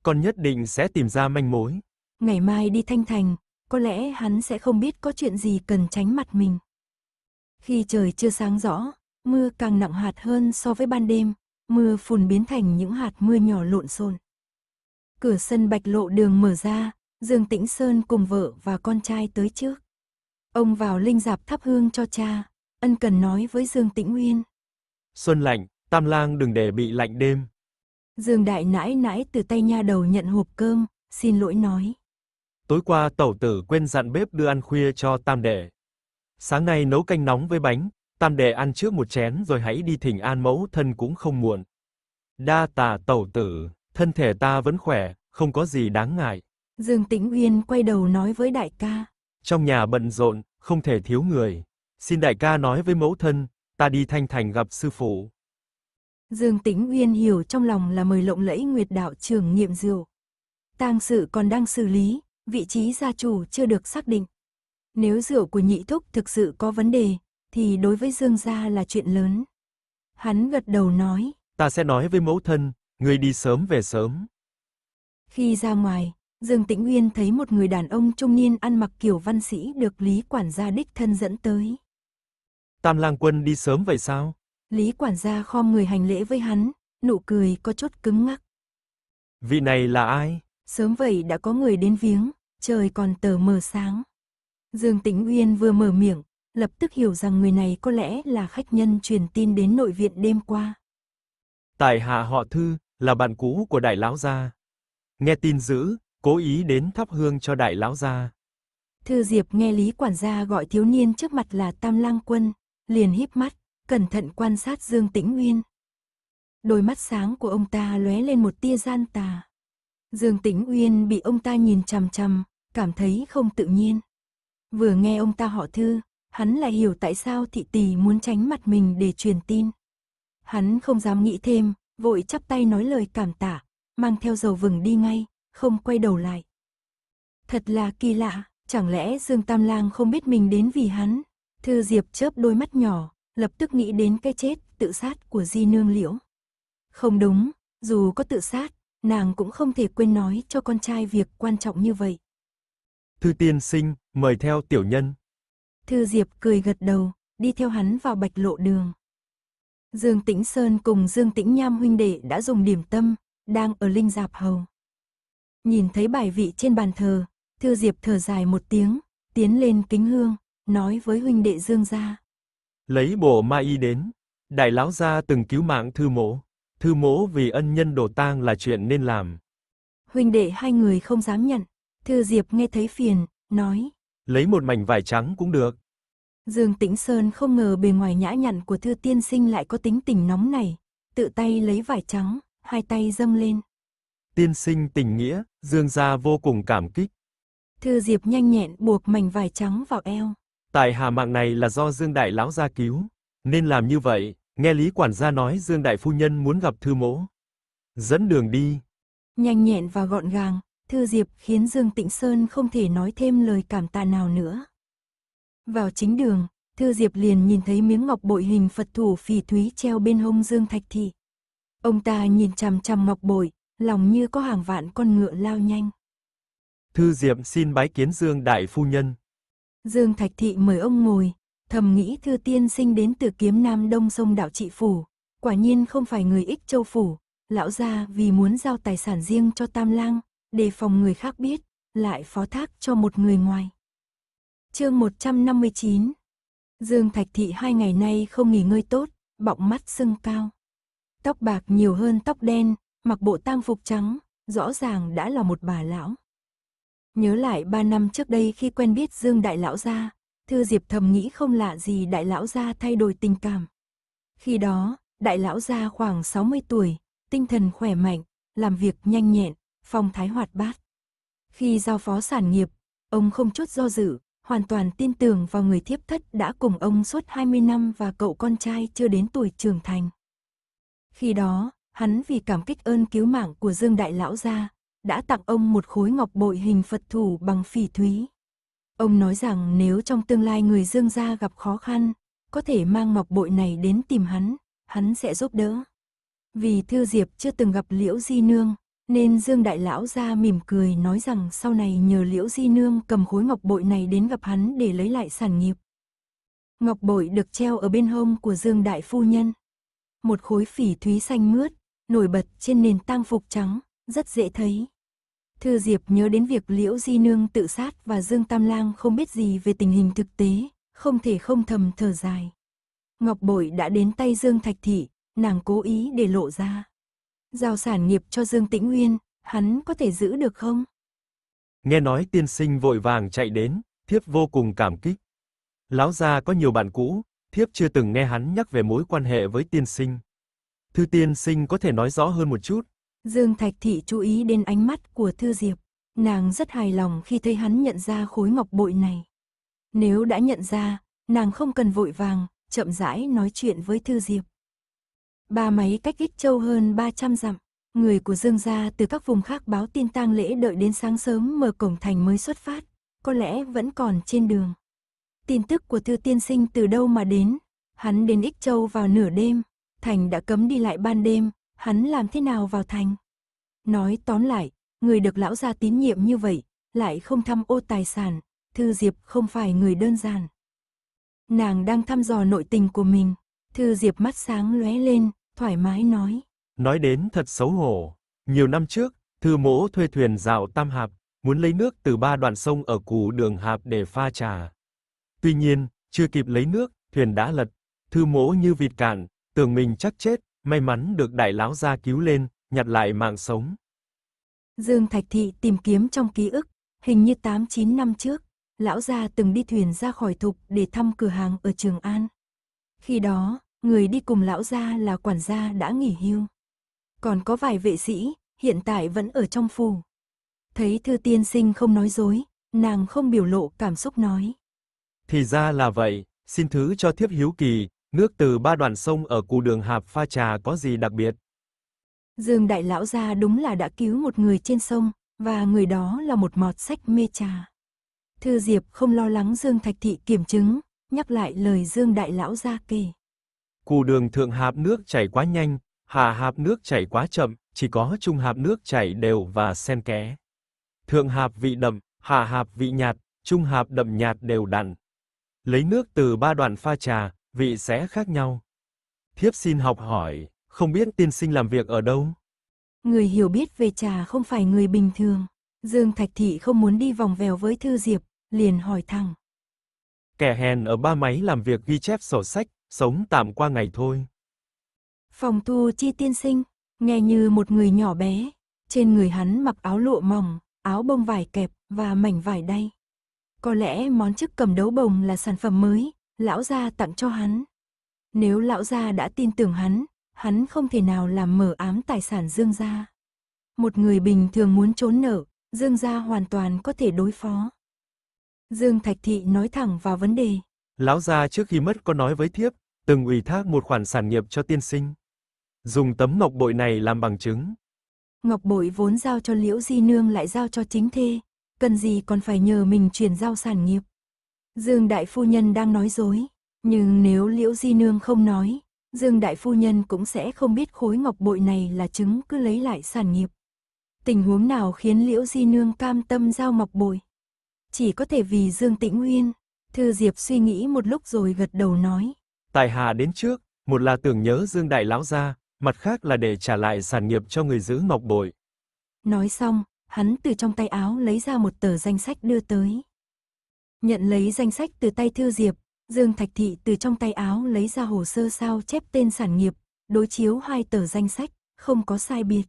B: Con nhất định sẽ tìm ra manh mối.
A: Ngày mai đi Thanh Thành, có lẽ hắn sẽ không biết có chuyện gì cần tránh mặt mình. Khi trời chưa sáng rõ, mưa càng nặng hạt hơn so với ban đêm, mưa phùn biến thành những hạt mưa nhỏ lộn xộn. Cửa sân bạch lộ đường mở ra, Dương Tĩnh Sơn cùng vợ và con trai tới trước. Ông vào linh dạp thắp hương cho cha, ân cần nói với Dương Tĩnh Nguyên.
B: Xuân lạnh, tam lang đừng để bị lạnh đêm.
A: Dương Đại nãi nãi từ tay nha đầu nhận hộp cơm, xin lỗi nói.
B: Tối qua tẩu tử quên dặn bếp đưa ăn khuya cho tam đệ. Sáng nay nấu canh nóng với bánh, tam đệ ăn trước một chén rồi hãy đi thỉnh an mẫu thân cũng không muộn. Đa tà tẩu tử, thân thể ta vẫn khỏe, không có gì đáng ngại.
A: Dương Tĩnh Uyên quay đầu nói với đại ca.
B: Trong nhà bận rộn, không thể thiếu người. Xin đại ca nói với mẫu thân, ta đi thanh thành gặp sư phụ.
A: Dương Tĩnh Uyên hiểu trong lòng là mời lộng lẫy Nguyệt Đạo trường nghiệm rượu. Tang sự còn đang xử lý, vị trí gia chủ chưa được xác định. Nếu rượu của nhị thúc thực sự có vấn đề, thì đối với Dương gia là chuyện lớn. Hắn gật đầu nói.
B: Ta sẽ nói với mẫu thân, người đi sớm về sớm.
A: Khi ra ngoài, Dương Tĩnh nguyên thấy một người đàn ông trung niên ăn mặc kiểu văn sĩ được Lý Quản gia đích thân dẫn tới.
B: Tam lang quân đi sớm vậy sao?
A: Lý Quản gia khom người hành lễ với hắn, nụ cười có chút cứng ngắc.
B: Vị này là ai?
A: Sớm vậy đã có người đến viếng, trời còn tờ mờ sáng. Dương Tĩnh Uyên vừa mở miệng, lập tức hiểu rằng người này có lẽ là khách nhân truyền tin đến nội viện đêm qua.
B: Tài hạ họ Thư, là bạn cũ của đại lão gia. Nghe tin dữ, cố ý đến thắp hương cho đại lão gia.
A: Thư Diệp nghe Lý quản gia gọi thiếu niên trước mặt là Tam Lang Quân, liền híp mắt, cẩn thận quan sát Dương Tĩnh Uyên. Đôi mắt sáng của ông ta lóe lên một tia gian tà. Dương Tĩnh Uyên bị ông ta nhìn chằm chằm, cảm thấy không tự nhiên. Vừa nghe ông ta họ thư, hắn lại hiểu tại sao thị tỷ muốn tránh mặt mình để truyền tin. Hắn không dám nghĩ thêm, vội chắp tay nói lời cảm tạ, mang theo dầu vừng đi ngay, không quay đầu lại. Thật là kỳ lạ, chẳng lẽ Dương Tam Lang không biết mình đến vì hắn? Thư Diệp chớp đôi mắt nhỏ, lập tức nghĩ đến cái chết, tự sát của Di Nương Liễu. Không đúng, dù có tự sát, nàng cũng không thể quên nói cho con trai việc quan trọng như vậy.
B: Thư tiên sinh, mời theo tiểu nhân.
A: Thư Diệp cười gật đầu, đi theo hắn vào bạch lộ đường. Dương Tĩnh Sơn cùng Dương Tĩnh Nham huynh đệ đã dùng điểm tâm, đang ở linh giạp hầu. Nhìn thấy bài vị trên bàn thờ, Thư Diệp thở dài một tiếng, tiến lên kính hương, nói với huynh đệ Dương gia.
B: Lấy bộ mai y đến, đại lão gia từng cứu mạng thư mỗ, thư mỗ vì ân nhân đổ tang là chuyện nên làm.
A: Huynh đệ hai người không dám nhận, Thư Diệp nghe thấy phiền, nói.
B: Lấy một mảnh vải trắng cũng được.
A: Dương Tĩnh Sơn không ngờ bề ngoài nhã nhặn của Thư Tiên Sinh lại có tính tình nóng này. Tự tay lấy vải trắng, hai tay dâng lên.
B: Tiên sinh tình nghĩa, Dương gia vô cùng cảm kích.
A: Thư Diệp nhanh nhẹn buộc mảnh vải trắng vào eo.
B: Tại hà mạng này là do Dương Đại Lão gia cứu, nên làm như vậy, nghe Lý Quản gia nói Dương Đại Phu Nhân muốn gặp Thư Mỗ. Dẫn đường đi.
A: Nhanh nhẹn và gọn gàng, Thư Diệp khiến Dương Tịnh Sơn không thể nói thêm lời cảm tạ nào nữa. Vào chính đường, Thư Diệp liền nhìn thấy miếng ngọc bội hình Phật thủ phỉ thúy treo bên hông Dương Thạch Thị. Ông ta nhìn chằm chằm ngọc bội, lòng như có hàng vạn con ngựa lao nhanh.
B: Thư Diệp xin bái kiến Dương Đại Phu
A: Nhân. Dương Thạch Thị mời ông ngồi, thầm nghĩ Thư Tiên sinh đến từ kiếm Nam Đông sông Đạo Trị Phủ, quả nhiên không phải người ích châu phủ, lão gia vì muốn giao tài sản riêng cho Tam Lang, đề phòng người khác biết, lại phó thác cho một người ngoài. Chương 159 Dương Thạch Thị hai ngày nay không nghỉ ngơi tốt, bọng mắt sưng cao. Tóc bạc nhiều hơn tóc đen, mặc bộ tang phục trắng, rõ ràng đã là một bà lão. Nhớ lại ba năm trước đây khi quen biết Dương Đại Lão Gia, Thư Diệp thầm nghĩ không lạ gì Đại Lão Gia thay đổi tình cảm. Khi đó, Đại Lão Gia khoảng 60 tuổi, tinh thần khỏe mạnh, làm việc nhanh nhẹn, phong thái hoạt bát. Khi giao phó sản nghiệp, ông không chút do dự, hoàn toàn tin tưởng vào người thiếp thất đã cùng ông suốt 20 năm và cậu con trai chưa đến tuổi trưởng thành. Khi đó, hắn vì cảm kích ơn cứu mạng của Dương Đại Lão Gia, đã tặng ông một khối ngọc bội hình Phật thủ bằng phỉ thúy. Ông nói rằng nếu trong tương lai người Dương Gia gặp khó khăn, có thể mang ngọc bội này đến tìm hắn, hắn sẽ giúp đỡ. Vì Thư Diệp chưa từng gặp Liễu Di Nương, nên Dương Đại Lão ra mỉm cười nói rằng sau này nhờ Liễu Di Nương cầm khối ngọc bội này đến gặp hắn để lấy lại sản nghiệp. Ngọc bội được treo ở bên hông của Dương Đại Phu Nhân. Một khối phỉ thúy xanh mướt, nổi bật trên nền tang phục trắng, rất dễ thấy. Thư Diệp nhớ đến việc Liễu Di Nương tự sát và Dương Tam Lang không biết gì về tình hình thực tế, không thể không thầm thở dài. Ngọc bội đã đến tay Dương Thạch Thị, nàng cố ý để lộ ra. Giao sản nghiệp cho Dương Tĩnh nguyên hắn có thể giữ được không?
B: Nghe nói tiên sinh vội vàng chạy đến, thiếp vô cùng cảm kích. Lão gia có nhiều bạn cũ, thiếp chưa từng nghe hắn nhắc về mối quan hệ với tiên sinh. Thư tiên sinh có thể nói rõ hơn một chút.
A: Dương Thạch Thị chú ý đến ánh mắt của Thư Diệp. Nàng rất hài lòng khi thấy hắn nhận ra khối ngọc bội này. Nếu đã nhận ra, nàng không cần vội vàng, chậm rãi nói chuyện với Thư Diệp ba máy cách ít châu hơn 300 dặm. Người của Dương gia từ các vùng khác báo tin tang lễ đợi đến sáng sớm mở cổng thành mới xuất phát, có lẽ vẫn còn trên đường. Tin tức của Thư Tiên Sinh từ đâu mà đến? Hắn đến Ích Châu vào nửa đêm, thành đã cấm đi lại ban đêm, hắn làm thế nào vào thành? Nói tóm lại, người được lão gia tín nhiệm như vậy, lại không thăm ô tài sản, Thư Diệp không phải người đơn giản. Nàng đang thăm dò nội tình của mình, Thư Diệp mắt sáng lóe lên, thoải mái nói.
B: Nói đến thật xấu hổ. Nhiều năm trước, Thư Mỗ thuê thuyền dạo Tam Hạp, muốn lấy nước từ ba đoạn sông ở cù đường Hạp để pha trà. Tuy nhiên, chưa kịp lấy nước, thuyền đã lật. Thư Mỗ như vịt cạn, tưởng mình chắc chết, may mắn được đại lão gia cứu lên, nhặt lại mạng sống.
A: Dương Thạch Thị tìm kiếm trong ký ức, hình như 8-9 năm trước, lão gia từng đi thuyền ra khỏi thục để thăm cửa hàng ở Trường An. Khi đó, người đi cùng lão gia là quản gia đã nghỉ hưu. Còn có vài vệ sĩ, hiện tại vẫn ở trong phủ. Thấy thư tiên sinh không nói dối, nàng không biểu lộ cảm xúc nói.
B: Thì ra là vậy, xin thứ cho thiếp hiếu kỳ, nước từ ba đoạn sông ở cù đường hạp pha trà có gì đặc biệt?
A: Dương đại lão gia đúng là đã cứu một người trên sông, và người đó là một mọt sách mê trà. Thư Diệp không lo lắng Dương Thạch Thị kiểm chứng, nhắc lại lời Dương đại lão gia kể.
B: Cù đường thượng hạp nước chảy quá nhanh, hạ hạp nước chảy quá chậm, chỉ có trung hạp nước chảy đều và xen kẽ. Thượng hạp vị đậm, hạ hạp vị nhạt, trung hạp đậm nhạt đều đặn. Lấy nước từ ba đoạn pha trà, vị sẽ khác nhau. Thiếp xin học hỏi, không biết tiên sinh làm việc ở đâu?
A: Người hiểu biết về trà không phải người bình thường. Dương Thạch Thị không muốn đi vòng vèo với Thư Diệp, liền hỏi thẳng.
B: Kẻ hèn ở ba máy làm việc ghi chép sổ sách, sống tạm qua ngày thôi.
A: Phòng thu chi tiên sinh, nghe như một người nhỏ bé, trên người hắn mặc áo lụa mỏng, áo bông vải kẹp và mảnh vải đay. Có lẽ món chức cầm đấu bồng là sản phẩm mới, lão gia tặng cho hắn. Nếu lão gia đã tin tưởng hắn, hắn không thể nào làm mở ám tài sản Dương gia. Một người bình thường muốn trốn nợ, Dương gia hoàn toàn có thể đối phó. Dương Thạch Thị nói thẳng vào vấn đề,
B: Lão gia trước khi mất có nói với thiếp, từng ủy thác một khoản sản nghiệp cho tiên sinh. Dùng tấm ngọc bội này làm bằng chứng.
A: Ngọc bội vốn giao cho Liễu Di Nương lại giao cho chính thê, cần gì còn phải nhờ mình chuyển giao sản nghiệp. Dương Đại Phu Nhân đang nói dối, nhưng nếu Liễu Di Nương không nói, Dương Đại Phu Nhân cũng sẽ không biết khối ngọc bội này là chứng cứ lấy lại sản nghiệp. Tình huống nào khiến Liễu Di Nương cam tâm giao ngọc bội? Chỉ có thể vì Dương Tĩnh nguyên. Thư Diệp suy nghĩ một lúc rồi gật đầu nói.
B: Tài hạ đến trước, một là tưởng nhớ Dương Đại Lão ra, mặt khác là để trả lại sản nghiệp cho người giữ ngọc bội.
A: Nói xong, hắn từ trong tay áo lấy ra một tờ danh sách đưa tới. Nhận lấy danh sách từ tay Thư Diệp, Dương Thạch Thị từ trong tay áo lấy ra hồ sơ sao chép tên sản nghiệp, đối chiếu hai tờ danh sách, không có sai biệt.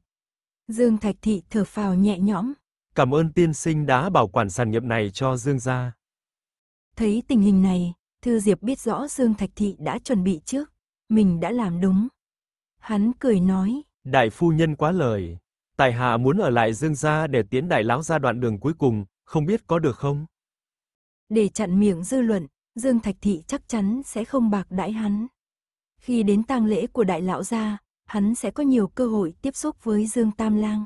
A: Dương Thạch Thị thở phào nhẹ nhõm.
B: Cảm ơn tiên sinh đã bảo quản sản nghiệp này cho Dương gia.
A: Thấy tình hình này, Thư Diệp biết rõ Dương Thạch Thị đã chuẩn bị trước, mình đã làm đúng. Hắn cười nói.
B: Đại phu nhân quá lời, tài hạ muốn ở lại Dương gia để tiến đại lão ra đoạn đường cuối cùng, không biết có được không?
A: Để chặn miệng dư luận, Dương Thạch Thị chắc chắn sẽ không bạc đãi hắn. Khi đến tang lễ của đại lão gia, hắn sẽ có nhiều cơ hội tiếp xúc với Dương Tam Lang.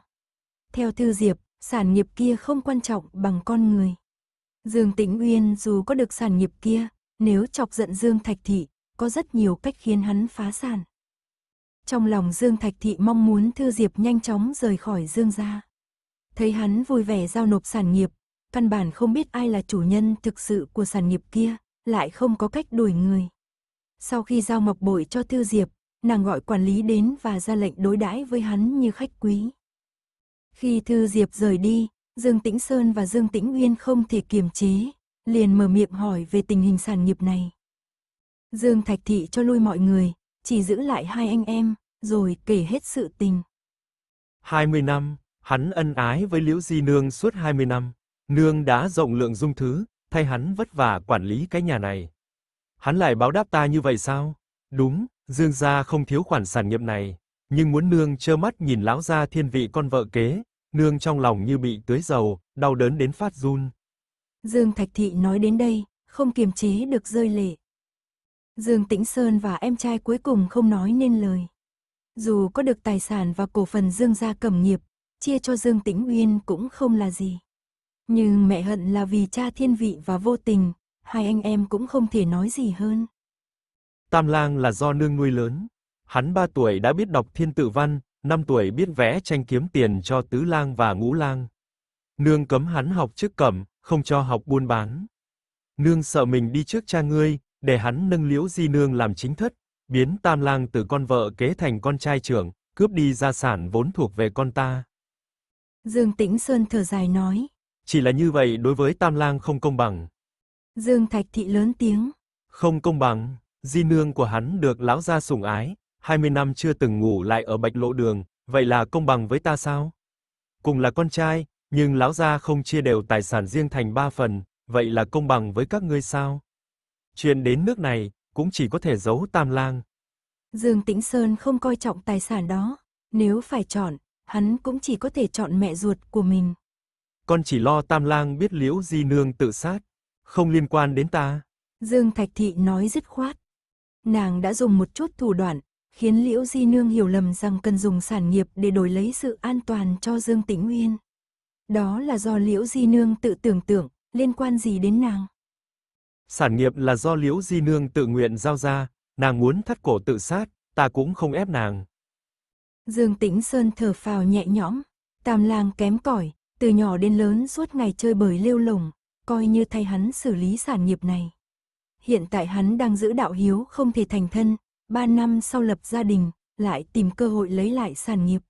A: Theo Thư Diệp, sản nghiệp kia không quan trọng bằng con người. Dương Tĩnh Uyên dù có được sản nghiệp kia, nếu chọc giận Dương Thạch Thị, có rất nhiều cách khiến hắn phá sản. Trong lòng Dương Thạch Thị mong muốn Thư Diệp nhanh chóng rời khỏi Dương gia. Thấy hắn vui vẻ giao nộp sản nghiệp, căn bản không biết ai là chủ nhân thực sự của sản nghiệp kia, lại không có cách đuổi người. Sau khi giao ngọc bội cho Thư Diệp, nàng gọi quản lý đến và ra lệnh đối đãi với hắn như khách quý. Khi Thư Diệp rời đi, Dương Tĩnh Sơn và Dương Tĩnh Uyên không thể kiềm chế, liền mở miệng hỏi về tình hình sản nghiệp này. Dương Thạch Thị cho lui mọi người, chỉ giữ lại hai anh em, rồi kể hết sự tình.
B: 20 năm, hắn ân ái với Liễu Di Nương suốt 20 năm, Nương đã rộng lượng dung thứ, thay hắn vất vả quản lý cái nhà này. Hắn lại báo đáp ta như vậy sao? Đúng, Dương gia không thiếu khoản sản nghiệp này, nhưng muốn Nương trơ mắt nhìn lão gia thiên vị con vợ kế, nương trong lòng như bị tưới dầu, đau đớn đến phát run.
A: Dương Thạch Thị nói đến đây, không kiềm chế được rơi lệ. Dương Tĩnh Sơn và em trai cuối cùng không nói nên lời. Dù có được tài sản và cổ phần Dương gia cầm nghiệp, chia cho Dương Tĩnh Uyên cũng không là gì. Nhưng mẹ hận là vì cha thiên vị và vô tình, hai anh em cũng không thể nói gì hơn.
B: Tam lang là do nương nuôi lớn. Hắn 3 tuổi đã biết đọc thiên tự văn, năm tuổi biết vẽ tranh kiếm tiền cho tứ lang và ngũ lang. Nương cấm hắn học trước cẩm, không cho học buôn bán. Nương sợ mình đi trước cha ngươi, để hắn nâng liễu di nương làm chính thất, biến tam lang từ con vợ kế thành con trai trưởng, cướp đi gia sản vốn thuộc về con ta.
A: Dương Tĩnh Sơn thở dài nói.
B: Chỉ là như vậy đối với tam lang không công bằng.
A: Dương Thạch Thị lớn tiếng.
B: Không công bằng, di nương của hắn được lão gia sủng ái, 20 năm chưa từng ngủ lại ở Bạch Lộ Đường, vậy là công bằng với ta sao? Cùng là con trai, nhưng lão gia không chia đều tài sản riêng thành ba phần, vậy là công bằng với các ngươi sao? Chuyện đến nước này, cũng chỉ có thể giấu Tam Lang.
A: Dương Tĩnh Sơn không coi trọng tài sản đó, nếu phải chọn, hắn cũng chỉ có thể chọn mẹ ruột của mình.
B: Con chỉ lo Tam Lang biết Liễu Di nương tự sát, không liên quan đến ta.
A: Dương Thạch Thị nói dứt khoát. Nàng đã dùng một chút thủ đoạn, khiến Liễu Di Nương hiểu lầm rằng cần dùng sản nghiệp để đổi lấy sự an toàn cho Dương Tĩnh nguyên. Đó là do Liễu Di Nương tự tưởng tượng, liên quan gì đến nàng?
B: Sản nghiệp là do Liễu Di Nương tự nguyện giao ra, nàng muốn thắt cổ tự sát, ta cũng không ép nàng.
A: Dương Tĩnh Sơn thở phào nhẹ nhõm, tam lang kém cỏi, từ nhỏ đến lớn suốt ngày chơi bời lêu lồng, coi như thay hắn xử lý sản nghiệp này. Hiện tại hắn đang giữ đạo hiếu không thể thành thân, ba năm sau lập gia đình, lại tìm cơ hội lấy lại sản nghiệp.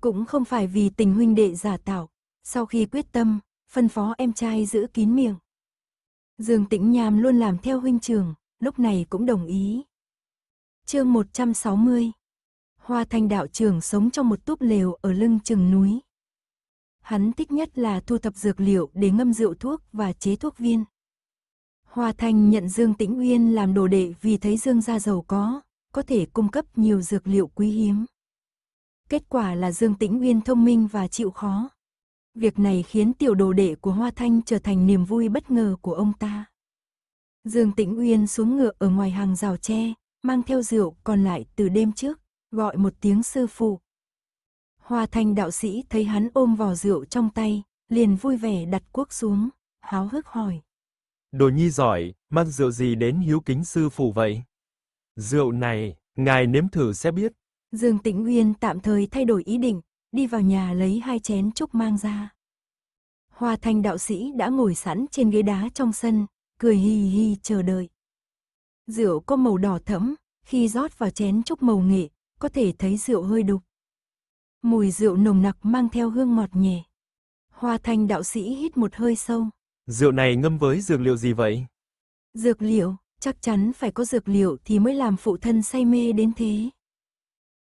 A: Cũng không phải vì tình huynh đệ giả tạo, sau khi quyết tâm, phân phó em trai giữ kín miệng. Dương Tĩnh Nham luôn làm theo huynh trường, lúc này cũng đồng ý. chương 160 Hoa Thanh đạo trưởng sống trong một túp lều ở lưng chừng núi. Hắn thích nhất là thu thập dược liệu để ngâm rượu thuốc và chế thuốc viên. Hoa Thanh nhận Dương Tĩnh Uyên làm đồ đệ vì thấy Dương gia giàu có, có thể cung cấp nhiều dược liệu quý hiếm. Kết quả là Dương Tĩnh Uyên thông minh và chịu khó. Việc này khiến tiểu đồ đệ của Hoa Thanh trở thành niềm vui bất ngờ của ông ta. Dương Tĩnh Uyên xuống ngựa ở ngoài hàng rào tre, mang theo rượu còn lại từ đêm trước, gọi một tiếng sư phụ. Hoa Thanh đạo sĩ thấy hắn ôm vò rượu trong tay, liền vui vẻ đặt cuốc xuống, háo hức hỏi.
B: Đồ nhi giỏi, mang rượu gì đến hiếu kính sư phụ vậy? Rượu này, ngài nếm thử sẽ biết.
A: Dương Tĩnh Nguyên tạm thời thay đổi ý định, đi vào nhà lấy hai chén trúc mang ra. Hoa Thanh đạo sĩ đã ngồi sẵn trên ghế đá trong sân, cười hì hì chờ đợi. Rượu có màu đỏ thẫm, khi rót vào chén trúc màu nghệ, có thể thấy rượu hơi đục. Mùi rượu nồng nặc mang theo hương ngọt nhẹ. Hoa Thanh đạo sĩ hít một hơi sâu.
B: Rượu này ngâm với dược liệu gì vậy?
A: Dược liệu, chắc chắn phải có dược liệu thì mới làm phụ thân say mê đến thế.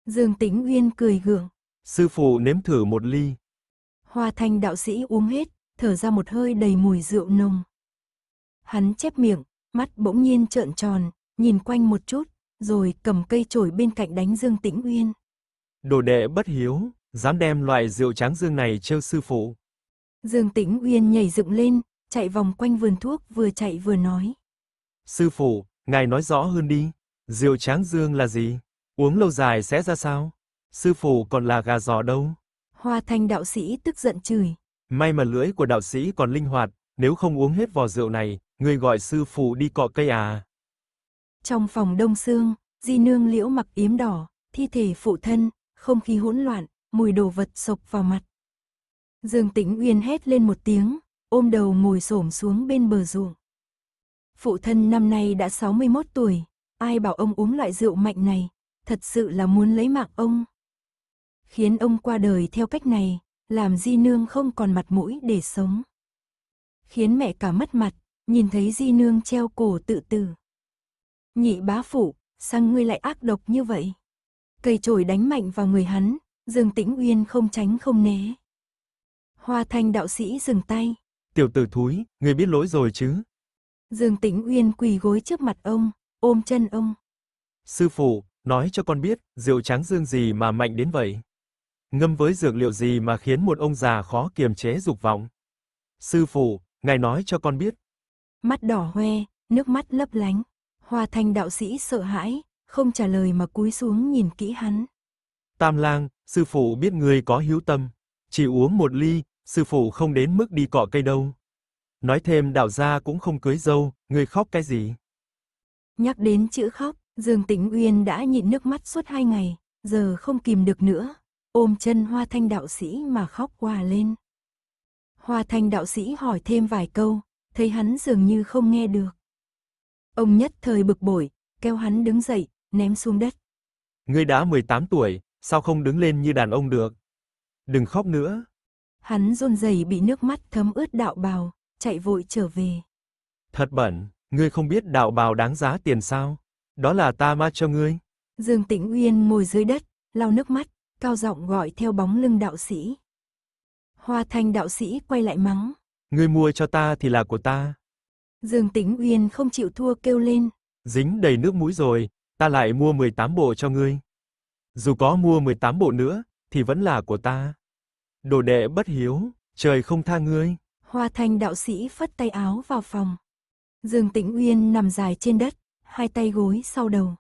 A: Dương Tĩnh Uyên cười gượng.
B: Sư phụ nếm thử một ly.
A: Hoa Thanh đạo sĩ uống hết, thở ra một hơi đầy mùi rượu nồng. Hắn chép miệng, mắt bỗng nhiên trợn tròn, nhìn quanh một chút, rồi cầm cây chổi bên cạnh đánh Dương Tĩnh Uyên.
B: Đồ đệ bất hiếu, dám đem loại rượu tráng dương này trêu sư phụ.
A: Dương Tĩnh Uyên nhảy dựng lên, chạy vòng quanh vườn thuốc vừa chạy vừa nói.
B: Sư phụ, ngài nói rõ hơn đi, rượu tráng dương là gì? Uống lâu dài sẽ ra sao? Sư phụ còn là gà giò đâu?
A: Hoa thanh đạo sĩ tức giận chửi.
B: May mà lưỡi của đạo sĩ còn linh hoạt, nếu không uống hết vò rượu này, người gọi sư phụ đi cọ cây à.
A: Trong phòng đông xương, di nương liễu mặc yếm đỏ, thi thể phụ thân, không khí hỗn loạn, mùi đồ vật sộc vào mặt. Dương Tĩnh Uyên hét lên một tiếng, ôm đầu ngồi xổm xuống bên bờ ruộng. Phụ thân năm nay đã 61 tuổi, ai bảo ông uống loại rượu mạnh này, thật sự là muốn lấy mạng ông. Khiến ông qua đời theo cách này, làm Di Nương không còn mặt mũi để sống. Khiến mẹ cả mất mặt, nhìn thấy Di Nương treo cổ tự tử. Nhị bá phụ, sang ngươi lại ác độc như vậy? Cây chổi đánh mạnh vào người hắn, Dương Tĩnh Uyên không tránh không né. Hoa Thanh đạo sĩ dừng tay,
B: Tiểu tử thúi, người biết lỗi rồi chứ?
A: Dương Tĩnh Uyên quỳ gối trước mặt ông, ôm chân ông.
B: Sư phụ, nói cho con biết, rượu trắng dương gì mà mạnh đến vậy? Ngâm với dược liệu gì mà khiến một ông già khó kiềm chế dục vọng? Sư phụ, ngài nói cho con biết.
A: Mắt đỏ hoe, nước mắt lấp lánh. Hoa Thanh đạo sĩ sợ hãi, không trả lời mà cúi xuống nhìn kỹ hắn.
B: Tam lang, sư phụ biết người có hiếu tâm, chỉ uống một ly, sư phụ không đến mức đi cọ cây đâu. Nói thêm đạo gia cũng không cưới dâu, ngươi khóc cái gì?
A: Nhắc đến chữ khóc, Dương Tĩnh Uyên đã nhịn nước mắt suốt hai ngày, giờ không kìm được nữa, ôm chân Hoa Thanh đạo sĩ mà khóc hòa lên. Hoa Thanh đạo sĩ hỏi thêm vài câu, thấy hắn dường như không nghe được. Ông nhất thời bực bội, kéo hắn đứng dậy, ném xuống đất.
B: Ngươi đã 18 tuổi, sao không đứng lên như đàn ông được? Đừng khóc nữa,
A: Hắn run rẩy bị nước mắt thấm ướt đạo bào, chạy vội trở về.
B: Thật bẩn, ngươi không biết đạo bào đáng giá tiền sao? Đó là ta ma cho ngươi.
A: Dương Tĩnh Uyên ngồi dưới đất, lau nước mắt, cao giọng gọi theo bóng lưng đạo sĩ. Hoa Thanh đạo sĩ quay lại mắng.
B: Ngươi mua cho ta thì là của ta.
A: Dương Tĩnh Uyên không chịu thua kêu lên.
B: Dính đầy nước mũi rồi, ta lại mua 18 bộ cho ngươi. Dù có mua 18 bộ nữa, thì vẫn là của ta đồ đệ bất hiếu, trời không tha ngươi.
A: Hoa thanh đạo sĩ phất tay áo vào phòng. Dương Tĩnh Uyên nằm dài trên đất, hai tay gối sau đầu.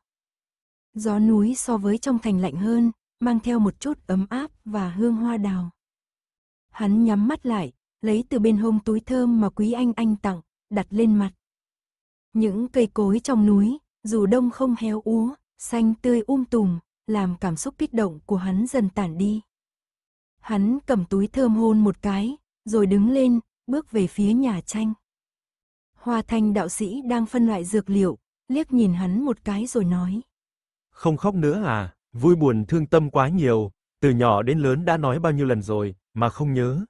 A: Gió núi so với trong thành lạnh hơn, mang theo một chút ấm áp và hương hoa đào. Hắn nhắm mắt lại, lấy từ bên hông túi thơm mà quý anh anh tặng, đặt lên mặt. Những cây cối trong núi, dù đông không héo úa, xanh tươi um tùm, làm cảm xúc kích động của hắn dần tản đi. Hắn cầm túi thơm hôn một cái, rồi đứng lên, bước về phía nhà tranh. Hoa thanh đạo sĩ đang phân loại dược liệu, liếc nhìn hắn một cái rồi nói.
B: Không khóc nữa à, vui buồn thương tâm quá nhiều, từ nhỏ đến lớn đã nói bao nhiêu lần rồi, mà không nhớ.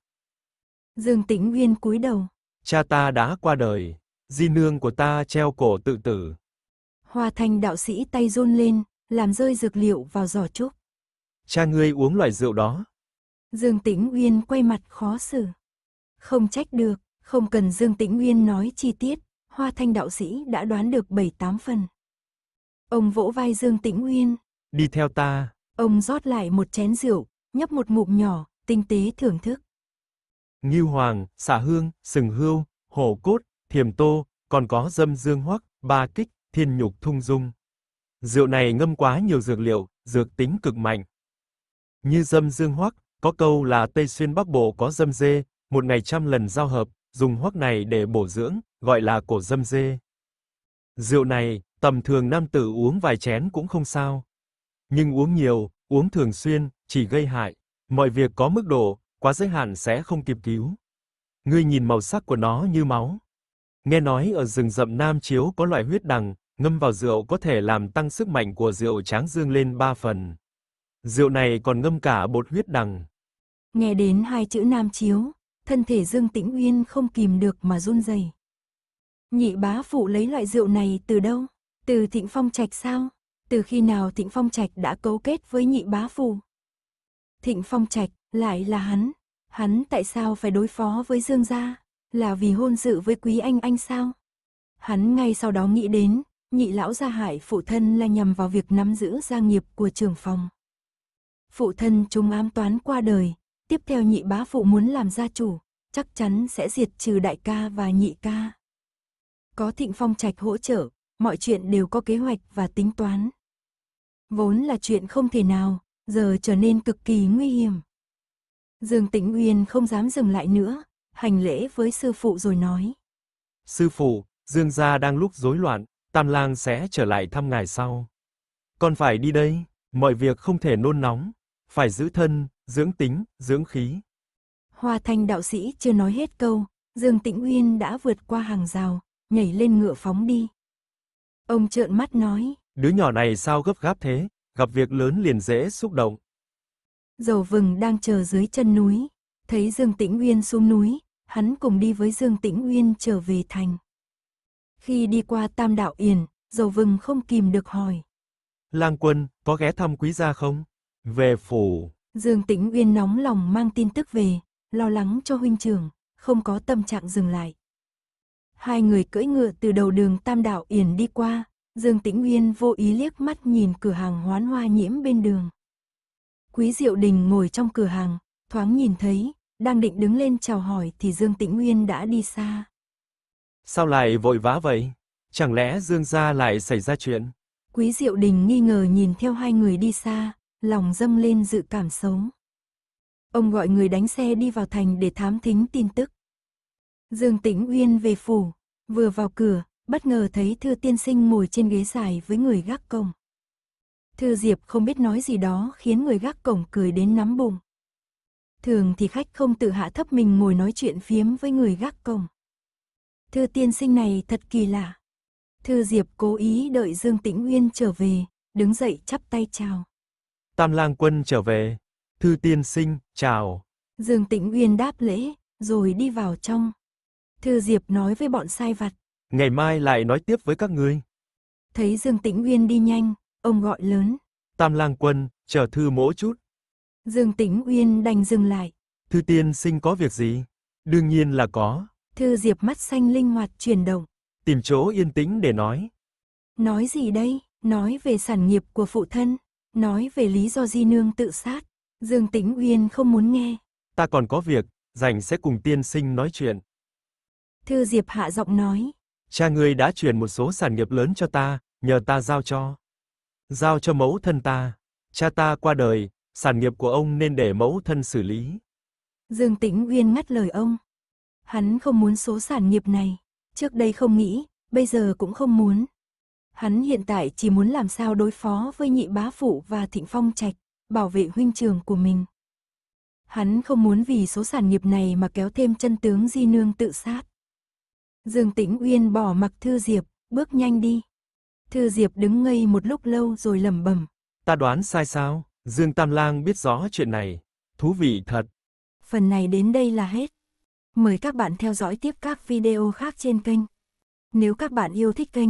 A: Dương Tĩnh nguyên cúi đầu.
B: Cha ta đã qua đời, di nương của ta treo cổ tự tử.
A: Hoa thanh đạo sĩ tay run lên, làm rơi dược liệu vào giỏ trúc.
B: Cha ngươi uống loại rượu đó,
A: Dương Tĩnh Uyên quay mặt khó xử. Không trách được, không cần Dương Tĩnh Uyên nói chi tiết, Hoa Thanh đạo sĩ đã đoán được 7-8 phần. Ông vỗ vai Dương Tĩnh Uyên.
B: Đi theo ta.
A: Ông rót lại một chén rượu, nhấp một ngụm nhỏ, tinh tế thưởng thức.
B: Ngưu hoàng, xả hương, sừng hươu, hổ cốt, thiềm tô, còn có dâm dương hoắc, ba kích, thiên nhục thung dung. Rượu này ngâm quá nhiều dược liệu, dược tính cực mạnh. Như dâm dương hoắc, có câu là Tây Xuyên Bắc Bộ có dâm dê, một ngày trăm lần giao hợp, dùng hoắc này để bổ dưỡng, gọi là cổ dâm dê. Rượu này, tầm thường nam tử uống vài chén cũng không sao. Nhưng uống nhiều, uống thường xuyên, chỉ gây hại. Mọi việc có mức độ, quá giới hạn sẽ không kịp cứu. Ngươi nhìn màu sắc của nó như máu. Nghe nói ở rừng rậm Nam Chiếu có loại huyết đằng, ngâm vào rượu có thể làm tăng sức mạnh của rượu Tráng Dương lên 3 phần. Rượu này còn ngâm cả bột huyết đằng.
A: Nghe đến hai chữ nam chiếu, thân thể Dương Tĩnh Uyên không kìm được mà run rẩy. Nhị bá phụ lấy loại rượu này từ đâu? Từ Thịnh Phong Trạch sao? Từ khi nào Thịnh Phong Trạch đã cấu kết với nhị bá phụ? Thịnh Phong Trạch lại là hắn. Hắn tại sao phải đối phó với Dương gia? Là vì hôn sự với quý anh anh sao? Hắn ngay sau đó nghĩ đến, nhị lão gia hại phụ thân là nhằm vào việc nắm giữ gia nghiệp của trưởng phòng phụ thân chúng ám toán qua đời, tiếp theo nhị bá phụ muốn làm gia chủ, chắc chắn sẽ diệt trừ đại ca và nhị ca. Có thịnh phong trạch hỗ trợ, mọi chuyện đều có kế hoạch và tính toán. Vốn là chuyện không thể nào, giờ trở nên cực kỳ nguy hiểm. Dương Tĩnh Uyên không dám dừng lại nữa, hành lễ với sư phụ rồi nói.
B: Sư phụ, Dương gia đang lúc rối loạn, Tam Lang sẽ trở lại thăm ngài sau. Con phải đi đây, mọi việc không thể nôn nóng phải giữ thân, dưỡng tính, dưỡng khí.
A: Hoa Thanh đạo sĩ chưa nói hết câu, Dương Tĩnh Uyên đã vượt qua hàng rào, nhảy lên ngựa phóng đi. Ông trợn mắt nói,
B: đứa nhỏ này sao gấp gáp thế, gặp việc lớn liền dễ xúc động.
A: Dầu vừng đang chờ dưới chân núi, thấy Dương Tĩnh Uyên xuống núi, hắn cùng đi với Dương Tĩnh Uyên trở về thành. Khi đi qua Tam Đạo Yển, dầu vừng không kìm được hỏi.
B: Lang quân, có ghé thăm quý gia không? Về phủ.
A: Dương Tĩnh Uyên nóng lòng mang tin tức về, lo lắng cho huynh trưởng, không có tâm trạng dừng lại. Hai người cưỡi ngựa từ đầu đường Tam Đảo Yển đi qua, Dương Tĩnh Uyên vô ý liếc mắt nhìn cửa hàng hoán hoa nhiễm bên đường. Quý Diệu Đình ngồi trong cửa hàng, thoáng nhìn thấy, đang định đứng lên chào hỏi thì Dương Tĩnh Uyên đã đi xa.
B: Sao lại vội vã vậy? Chẳng lẽ Dương gia lại xảy ra chuyện?
A: Quý Diệu Đình nghi ngờ nhìn theo hai người đi xa, lòng dâng lên dự cảm xấu. Ông gọi người đánh xe đi vào thành để thám thính tin tức. Dương Tĩnh Uyên về phủ, vừa vào cửa, bất ngờ thấy Thư Tiên Sinh ngồi trên ghế dài với người gác cổng. Thư Diệp không biết nói gì đó khiến người gác cổng cười đến nắm bụng. Thường thì khách không tự hạ thấp mình ngồi nói chuyện phiếm với người gác cổng. Thư Tiên Sinh này thật kỳ lạ. Thư Diệp cố ý đợi Dương Tĩnh Uyên trở về, đứng dậy chắp tay chào.
B: Tam lang quân trở về. Thư tiên sinh, chào.
A: Dương Tĩnh Uyên đáp lễ, rồi đi vào trong. Thư Diệp nói với bọn sai vặt.
B: Ngày mai lại nói tiếp với các ngươi.
A: Thấy Dương Tĩnh Uyên đi nhanh, ông gọi lớn.
B: Tam lang quân, chờ thư mỗ chút.
A: Dương Tĩnh Uyên đành dừng lại.
B: Thư tiên sinh có việc gì? Đương nhiên là có.
A: Thư Diệp mắt xanh linh hoạt chuyển động.
B: Tìm chỗ yên tĩnh để nói.
A: Nói gì đây? Nói về sản nghiệp của phụ thân. Nói về lý do Di Nương tự sát, Dương Tĩnh Uyên không muốn nghe.
B: Ta còn có việc, rảnh sẽ cùng tiên sinh nói chuyện.
A: Thư Diệp hạ giọng nói.
B: Cha ngươi đã chuyển một số sản nghiệp lớn cho ta, nhờ ta giao cho. Giao cho mẫu thân ta. Cha ta qua đời, sản nghiệp của ông nên để mẫu thân xử lý.
A: Dương Tĩnh Uyên ngắt lời ông. Hắn không muốn số sản nghiệp này. Trước đây không nghĩ, bây giờ cũng không muốn. Hắn hiện tại chỉ muốn làm sao đối phó với nhị bá phụ và thịnh phong trạch, bảo vệ huynh trường của mình. Hắn không muốn vì số sản nghiệp này mà kéo thêm chân tướng di nương tự sát. Dương Tĩnh Uyên bỏ mặc Thư Diệp, bước nhanh đi. Thư Diệp đứng ngây một lúc lâu rồi lẩm bẩm.
B: Ta đoán sai sao, Dương Tam Lang biết rõ chuyện này. Thú vị thật.
A: Phần này đến đây là hết. Mời các bạn theo dõi tiếp các video khác trên kênh. Nếu các bạn yêu thích kênh,